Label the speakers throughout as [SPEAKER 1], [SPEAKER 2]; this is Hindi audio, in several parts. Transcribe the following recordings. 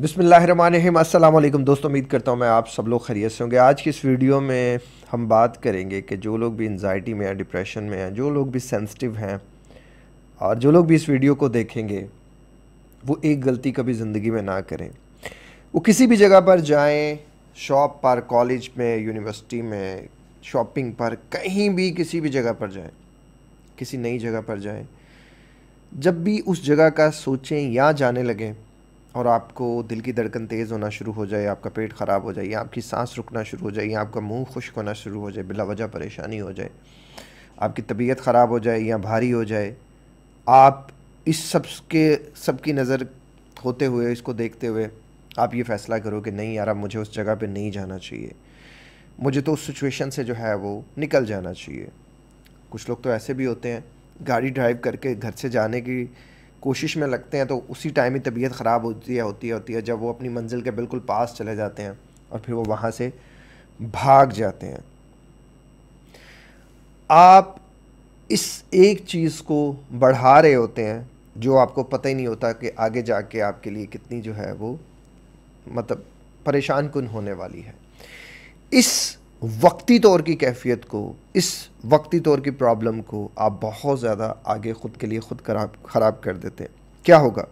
[SPEAKER 1] बिसमीम अल्लाम दोस्तों उम्मीद करता हूँ मैं आप सब लोग खैरियत से होंगे आज की इस वीडियो में हम बात करेंगे कि जो लोग भी एनजाइटी में हैं डिप्रेशन में हैं जो लोग भी सेंसिटिव हैं और जो लोग भी इस वीडियो को देखेंगे वो एक गलती कभी ज़िंदगी में ना करें वो किसी भी जगह पर जाएँ शॉप पर कॉलेज में यूनिवर्सिटी में शॉपिंग पर कहीं भी किसी भी जगह पर जाएँ किसी नई जगह पर जाएँ जब भी उस जगह का सोचें या जाने लगें और आपको दिल की धड़कन तेज़ होना शुरू हो जाए आपका पेट ख़राब हो जाए आपकी सांस रुकना शुरू हो जाए आपका मुंह खुश्क होना शुरू हो जाए बिला वजह परेशानी हो जाए आपकी तबीयत ख़राब हो जाए या भारी हो जाए आप इस सब के सब की नज़र होते हुए इसको देखते हुए आप ये फ़ैसला करो कि नहीं यार मुझे उस जगह पर नहीं जाना चाहिए मुझे तो उस सिचुएशन से जो है वो निकल जाना चाहिए कुछ लोग तो ऐसे भी होते हैं गाड़ी ड्राइव करके घर से जाने की कोशिश में लगते हैं तो उसी टाइम ही तबीयत ख़राब होती है होती है होती है जब वो अपनी मंजिल के बिल्कुल पास चले जाते हैं और फिर वो वहाँ से भाग जाते हैं आप इस एक चीज़ को बढ़ा रहे होते हैं जो आपको पता ही नहीं होता कि आगे जाके आपके लिए कितनी जो है वो मतलब परेशान कन होने वाली है इस वक्ती तौर की कैफियत को इस वक्ती तौर की प्रॉब्लम को आप बहुत ज़्यादा आगे ख़ुद के लिए ख़ुद खराब ख़राब कर देते हैं क्या होगा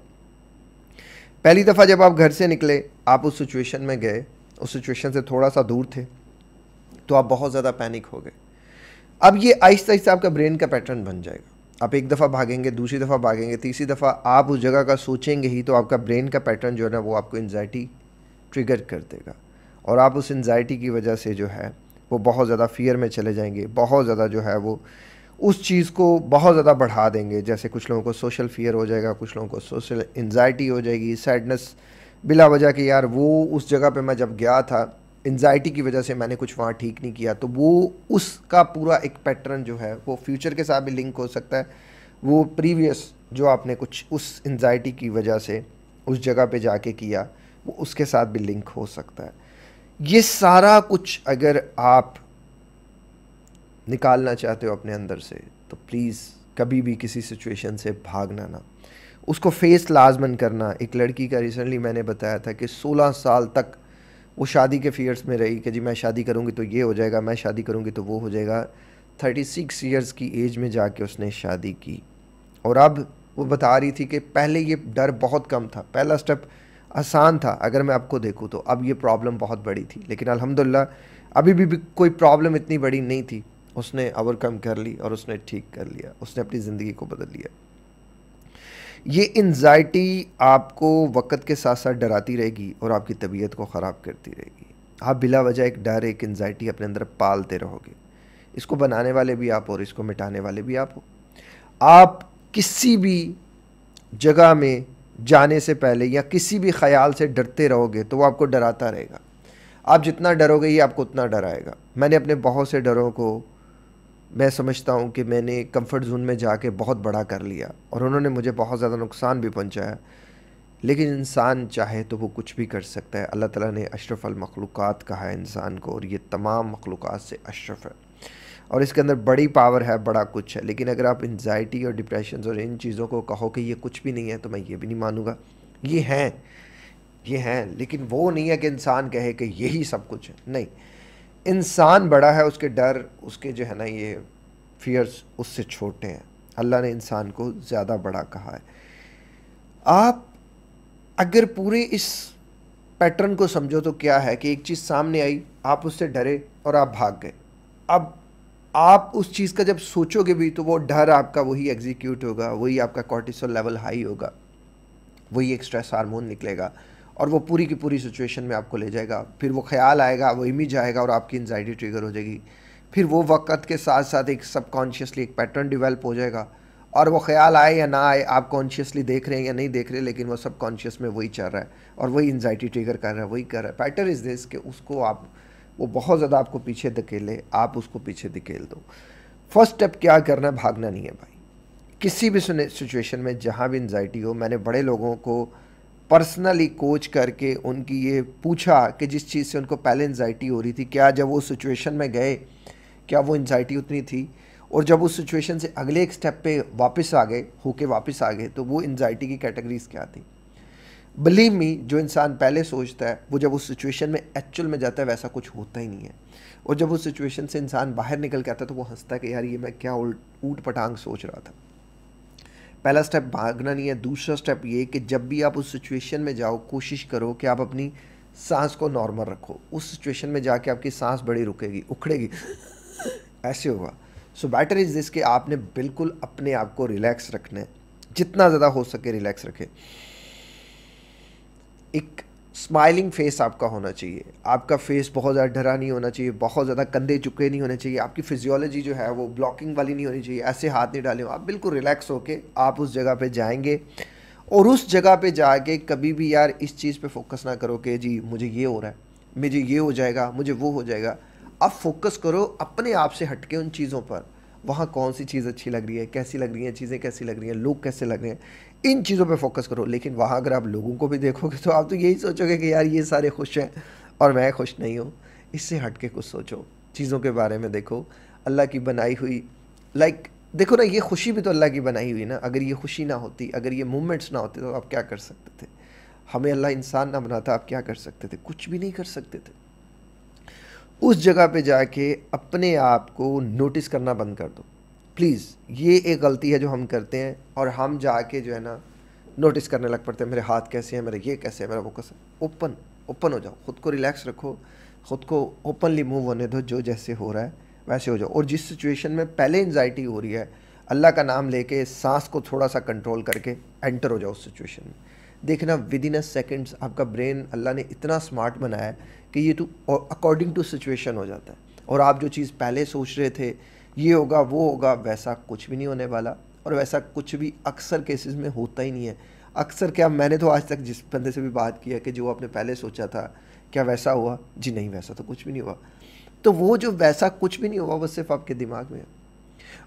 [SPEAKER 1] पहली दफ़ा जब आप घर से निकले आप उस सिचुएशन में गए उस सिचुएशन से थोड़ा सा दूर थे तो आप बहुत ज़्यादा पैनिक हो गए अब ये आहिस्ता आहिस्ता आपका ब्रेन का पैटर्न बन जाएगा आप एक दफ़ा भागेंगे दूसरी दफ़ा भागेंगे तीसरी दफ़ा आप उस जगह का सोचेंगे ही तो आपका ब्रेन का पैटर्न जो है ना वो आपको एनजाइटी ट्रिगर कर देगा और आप उस एनजाइटी की वजह से जो है वो बहुत ज़्यादा फियर में चले जाएंगे बहुत ज़्यादा जो है वो उस चीज़ को बहुत ज़्यादा बढ़ा देंगे जैसे कुछ लोगों को सोशल फियर हो जाएगा कुछ लोगों को सोशल एनजाइटी हो जाएगी सैडनेस बिला वजह कि यार वो उस जगह पे मैं जब गया था एनजाइटी की वजह से मैंने कुछ वहाँ ठीक नहीं किया तो वो उसका पूरा एक पैटर्न जो है वो फ्यूचर के साथ भी लिंक हो सकता है वो प्रीवियस जो आपने कुछ उस एनजाइटी की वजह से उस जगह पे जाके किया वो उसके साथ भी लिंक हो सकता है ये सारा कुछ अगर आप निकालना चाहते हो अपने अंदर से तो प्लीज़ कभी भी किसी सिचुएशन से भागना ना उसको फेस लाजमन करना एक लड़की का रिसेंटली मैंने बताया था कि 16 साल तक वो शादी के फियर्स में रही कि जी मैं शादी करूँगी तो ये हो जाएगा मैं शादी करूँगी तो वो हो जाएगा 36 सिक्स ईयर्स की एज में जाके उसने शादी की और अब वो बता रही थी कि पहले ये डर बहुत कम था पहला स्टेप आसान था अगर मैं आपको देखूँ तो अब ये प्रॉब्लम बहुत बड़ी थी लेकिन अलहमदिल्ला अभी भी, भी कोई प्रॉब्लम इतनी बड़ी नहीं थी उसने ओवरकम कर ली और उसने ठीक कर लिया उसने अपनी ज़िंदगी को बदल लिया ये इन्जाइटी आपको वक्त के साथ साथ डराती रहेगी और आपकी तबीयत को ख़राब करती रहेगी आप बिला वजह एक डर एक इन्जाइटी अपने अंदर पालते रहोगे इसको बनाने वाले भी आप और इसको मिटाने वाले भी आप हो आप किसी भी जगह में जाने से पहले या किसी भी ख्याल से डरते रहोगे तो वो आपको डराता रहेगा आप जितना डरोगे ये आपको उतना डराएगा मैंने अपने बहुत से डरों को मैं समझता हूँ कि मैंने कंफर्ट जोन में जाके बहुत बड़ा कर लिया और उन्होंने मुझे बहुत ज़्यादा नुकसान भी पहुँचाया लेकिन इंसान चाहे तो वो कुछ भी कर सकता है अल्लाह ताला ने अशरफ़ अलमखलूक़ात कहा है इंसान को और ये तमाम मखलूक़ात से अशरफ है और इसके अंदर बड़ी पावर है बड़ा कुछ है लेकिन अगर आप इन्जाइटी और डिप्रेशन और इन चीज़ों को कहो कि ये कुछ भी नहीं है तो मैं ये भी नहीं मानूंगा ये हैं ये हैं लेकिन वो नहीं है कि इंसान कहे कि यही सब कुछ है नहीं इंसान बड़ा है उसके डर उसके जो है ना ये फियर्स उससे छोटे हैं अल्लाह ने इंसान को ज़्यादा बड़ा कहा है आप अगर पूरे इस पैटर्न को समझो तो क्या है कि एक चीज़ सामने आई आप उससे डरे और आप भाग गए अब आप उस चीज़ का जब सोचोगे भी तो वो डर आपका वही एग्जीक्यूट होगा वही आपका कॉर्टिसोल लेवल हाई होगा वही एक स्ट्रेस हार्मोन निकलेगा और वो पूरी की पूरी सिचुएशन में आपको ले जाएगा फिर वो ख्याल आएगा वो इमेज आएगा और आपकी एनजाइटी ट्रिगर हो जाएगी फिर वो वक़्त के साथ साथ एक सबकॉन्शियसली एक पैटर्न डिवेल्प हो जाएगा और वो ख्याल आए या ना आए आप कॉन्शियसली देख रहे हैं या नहीं देख रहे लेकिन वो सबकॉन्शियस में वही चल रहा है और वही एनजाइटी ट्रिगर कर रहा है वही कर रहा है पैटर्न इज़ दिस कि उसको आप वो बहुत ज़्यादा आपको पीछे धकेले आप उसको पीछे धकेल दो फर्स्ट स्टेप क्या करना है भागना नहीं है भाई किसी भी सिचुएशन में जहाँ भी एनजाइटी हो मैंने बड़े लोगों को पर्सनली कोच करके उनकी ये पूछा कि जिस चीज़ से उनको पहले एनजाइटी हो रही थी क्या जब वो सिचुएशन में गए क्या वो एनजाइटी उतनी थी और जब उस सिचुएशन से अगले एक स्टेप पे वापस आ गए होके वापस आ गए तो वो एनजाइटी की कैटेगरीज क्या थी बिलीव मी जो इंसान पहले सोचता है वो जब उस सिचुएशन में एक्चुअल में जाता है वैसा कुछ होता ही नहीं है और जब उस सिचुएशन से इंसान बाहर निकल के आता है तो वो हंसता है कि यार ये मैं क्या ऊट पटांग सोच रहा था पहला स्टेप भागना नहीं है दूसरा स्टेप ये कि जब भी आप उस सिचुएशन में जाओ कोशिश करो कि आप अपनी सांस को नॉर्मल रखो उस सिचुएशन में जाके आपकी सांस बड़ी रुकेगी उखड़ेगी ऐसे होगा सो बेटर इज़ दिस कि आपने बिल्कुल अपने आप को रिलैक्स रखना है जितना ज़्यादा हो सके रिलैक्स रखें एक स्माइलिंग फेस आपका होना चाहिए आपका फेस बहुत ज़्यादा डरा नहीं होना चाहिए बहुत ज़्यादा कंधे चुके नहीं होने चाहिए आपकी फिजियोलॉजी जो है वो ब्लॉकिंग वाली नहीं होनी चाहिए ऐसे हाथ नहीं डाले आप बिल्कुल रिलैक्स होके आप उस जगह पे जाएंगे और उस जगह पे जाके कभी भी यार इस चीज़ पे फोकस ना करो कि जी मुझे ये हो रहा है मुझे ये हो जाएगा मुझे वो हो जाएगा आप फोकस करो अपने आप से हटके उन चीज़ों पर वहाँ कौन सी चीज़ अच्छी लग रही है कैसी लग रही है चीज़ें कैसी लग रही हैं लोग कैसे लग रहे हैं इन चीज़ों पे फोकस करो लेकिन वहाँ अगर आप लोगों को भी देखोगे तो आप तो यही सोचोगे कि यार ये सारे खुश हैं और मैं खुश नहीं हूँ इससे हट के कुछ सोचो चीज़ों के बारे में देखो अल्लाह की बनाई हुई लाइक like, देखो ना ये खुशी भी तो अल्लाह की बनाई हुई ना अगर ये खुशी ना होती अगर ये मूवमेंट्स ना होते तो आप क्या कर सकते थे हमें अल्लाह इंसान ना बनाता आप क्या कर सकते थे कुछ भी नहीं कर सकते थे उस जगह पे जाके अपने आप को नोटिस करना बंद कर दो प्लीज़ ये एक गलती है जो हम करते हैं और हम जाके जो है ना नोटिस करने लग पड़ते हैं मेरे हाथ कैसे हैं मेरा ये कैसे है मेरा वो कैसे ओपन ओपन हो जाओ खुद को रिलैक्स रखो खुद को ओपनली मूव होने दो जो जैसे हो रहा है वैसे हो जाओ और जिस सिचुएशन में पहले एनजाइटी हो रही है अल्लाह का नाम लेके सांस को थोड़ा सा कंट्रोल करके एंटर हो जाओ उस सिचुएशन में देखना विद इन अ सेकेंड्स आपका ब्रेन अल्लाह ने इतना स्मार्ट बनाया है कि ये टू अकॉर्डिंग टू सिचुएशन हो जाता है और आप जो चीज़ पहले सोच रहे थे ये होगा वो होगा वैसा कुछ भी नहीं होने वाला और वैसा कुछ भी अक्सर केसेस में होता ही नहीं है अक्सर क्या मैंने तो आज तक जिस बंदे से भी बात किया कि जो आपने पहले सोचा था क्या वैसा हुआ जी नहीं वैसा तो कुछ भी नहीं हुआ तो वो जो वैसा कुछ भी नहीं हुआ वो सिर्फ आपके दिमाग में है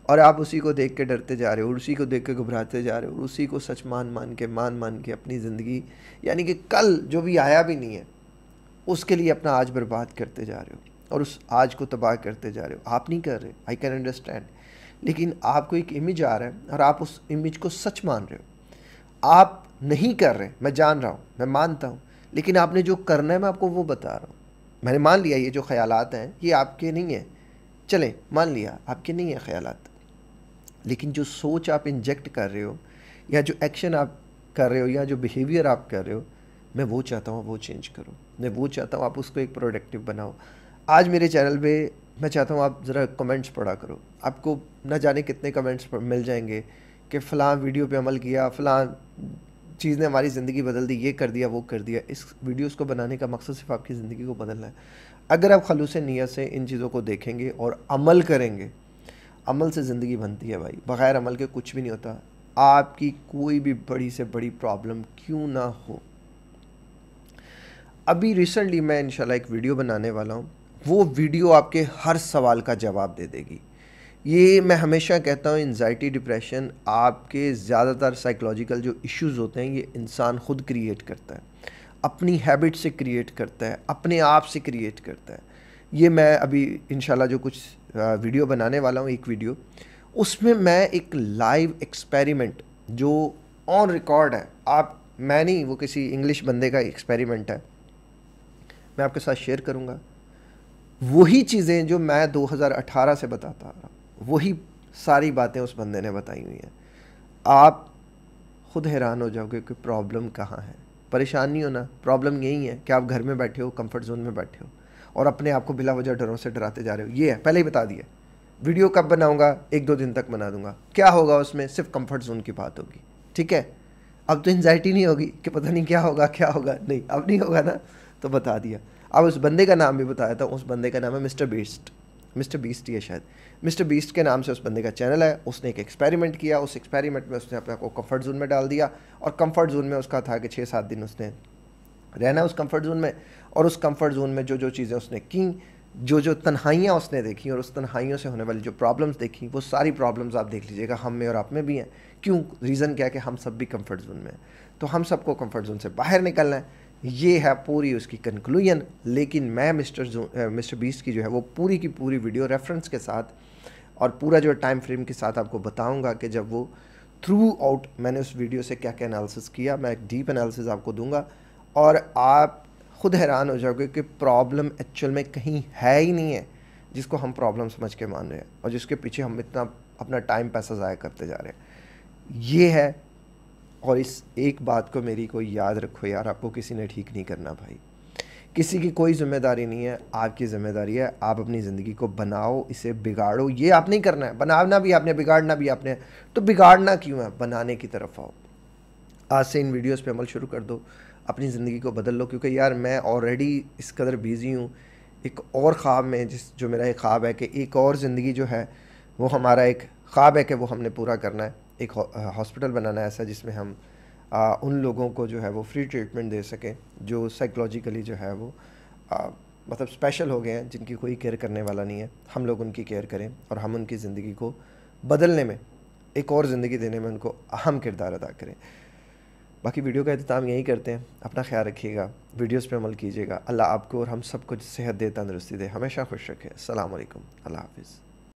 [SPEAKER 1] और आप उसी को देख के डरते जा रहे हो उसी को देख के घबराते जा रहे हो उसी को सच मान मान के मान मान के अपनी ज़िंदगी यानी कि कल जो भी आया भी नहीं है उसके लिए अपना आज बर्बाद करते जा रहे हो और उस आज को तबाह करते जा रहे हो आप नहीं कर रहे आई कैन अंडरस्टैंड लेकिन आपको एक इमेज आ रहा है और आप उस इमेज को सच मान रहे हो आप नहीं कर रहे मैं जान रहा हूँ मैं मानता हूँ लेकिन आपने जो करना है मैं आपको वो बता रहा हूँ मैंने मान लिया ये जो ख्यालात हैं ये आपके नहीं हैं चलें मान लिया आपके नहीं है ख्याल लेकिन जो सोच आप इंजेक्ट कर रहे हो या जो एक्शन आप कर रहे हो या जो बिहेवियर आप कर रहे हो मैं वो चाहता हूँ वो चेंज करो मैं वो चाहता हूँ आप उसको एक प्रोडक्टिव बनाओ आज मेरे चैनल पे मैं चाहता हूँ आप ज़रा कमेंट्स पढ़ा करो आपको ना जाने कितने कमेंट्स मिल जाएंगे कि फ़लाँ वीडियो पे अमल किया फ़लाँ चीज़ ने हमारी ज़िंदगी बदल दी ये कर दिया वो कर दिया इस वीडियोस को बनाने का मकसद सिर्फ आपकी ज़िंदगी को बदलना है अगर आप खलूस नीयत से इन चीज़ों को देखेंगे और अमल करेंगे अमल से ज़िंदगी बनती है भाई बग़ैर अमल के कुछ भी नहीं होता आपकी कोई भी बड़ी से बड़ी प्रॉब्लम क्यों ना हो अभी रिसेंटली मैं इन एक वीडियो बनाने वाला हूँ वो वीडियो आपके हर सवाल का जवाब दे देगी ये मैं हमेशा कहता हूँ एनजाइटी डिप्रेशन आपके ज़्यादातर साइकोलॉजिकल जो इश्यूज़ होते हैं ये इंसान खुद क्रिएट करता है अपनी हैबिट से क्रिएट करता है अपने आप से क्रिएट करता है ये मैं अभी इन जो कुछ वीडियो बनाने वाला हूँ एक वीडियो उसमें मैं एक लाइव एक्सपेरिमेंट जो ऑन रिकॉर्ड है आप मैं नहीं वो किसी इंग्लिश बंदे का एक्सपेरिमेंट है मैं आपके साथ शेयर करूँगा वही चीज़ें जो मैं 2018 से बताता रहा वही सारी बातें उस बंदे ने बताई हुई हैं आप खुद हैरान हो जाओगे कि प्रॉब्लम कहाँ है परेशान नहीं होना प्रॉब्लम यही है कि आप घर में बैठे हो कंफर्ट जोन में बैठे हो और अपने आप को बिला वजह डरों से डराते जा रहे हो ये है पहले ही बता दिए वीडियो कब बनाऊंगा एक दो दिन तक बना दूंगा क्या होगा उसमें सिर्फ कंफर्ट जोन की बात होगी ठीक है अब तो एनजाइटी नहीं होगी कि पता नहीं क्या होगा क्या होगा नहीं अब नहीं होगा ना तो बता दिया अब उस बंदे का नाम भी बताया था उस बंदे का नाम है मिस्टर बेस्ट मिस्टर बीस्ट ये शायद मिस्टर बीस्ट के नाम से उस बंदे का चैनल है उसने एक एक्सपेरिमेंट किया उस एक्सपेरिमेंट में उसने अपने को कंफर्ट जोन में डाल दिया और कंफर्ट जोन में उसका था कि छः सात दिन उसने रहना उस कंफर्ट जोन में और उस कंफर्ट जोन में जो जो चीज़ें उसने की जो जो तन्हाइयाँ उसने देखी और उस तन्हाइयों से होने वाली जो प्रॉब्लम्स देखी वो सारी प्रॉब्लम्स आप देख लीजिएगा हम में और आप में भी हैं क्यों रीज़न क्या है कि हम सब भी कंफर्ट जोन में हैं तो हम सबको कंफर्ट जोन से बाहर निकलना है ये है पूरी उसकी कंक्लूजन लेकिन मैं मिस्टर मिस्टर बीस की जो है वो पूरी की पूरी वीडियो रेफरेंस के साथ और पूरा जो टाइम फ्रेम के साथ आपको बताऊंगा कि जब वो थ्रू आउट मैंने उस वीडियो से क्या क्या एनालिसिस किया मैं एक डीप एनालिसिस आपको दूंगा और आप खुद हैरान हो जाओगे कि प्रॉब्लम एक्चुअल में कहीं है ही नहीं है जिसको हम प्रॉब्लम समझ के मान रहे हैं और जिसके पीछे हम इतना अपना टाइम पैसा ज़ाया करते जा रहे हैं ये है और इस एक बात को मेरी कोई याद रखो यार आपको किसी ने ठीक नहीं करना भाई किसी की कोई जिम्मेदारी नहीं है आपकी जिम्मेदारी है आप अपनी ज़िंदगी को बनाओ इसे बिगाड़ो ये आप नहीं करना है बनाना भी आपने बिगाड़ना भी आपने तो बिगाड़ना क्यों है बनाने की तरफ आओ आज से इन वीडियोस पे अमल शुरू कर दो अपनी ज़िंदगी को बदल लो क्योंकि यार मैं ऑलरेडी इस कदर बिज़ी हूँ एक और ख्वाब में जिस जो मेरा एक ख्वाब है कि एक और ज़िंदगी जो है वो हमारा एक ख्वाब है कि वो हमने पूरा करना है एक हॉस्पिटल बनाना ऐसा जिसमें हम आ, उन लोगों को जो है वो फ्री ट्रीटमेंट दे सकें जो साइकोलॉजिकली जो है वो आ, मतलब स्पेशल हो गए हैं जिनकी कोई केयर करने वाला नहीं है हम लोग उनकी केयर करें और हम उनकी ज़िंदगी को बदलने में एक और ज़िंदगी देने में उनको अहम किरदार अदा करें बाकी वीडियो का अहतमाम यही करते हैं अपना ख्याल रखिएगा वीडियोस पे अमल कीजिएगा अल्लाह आपको और हम सबको सेहत दे तंदरुस्ती दे हमेशा खुश रखे अल्लाम अल्लाह हाफिज़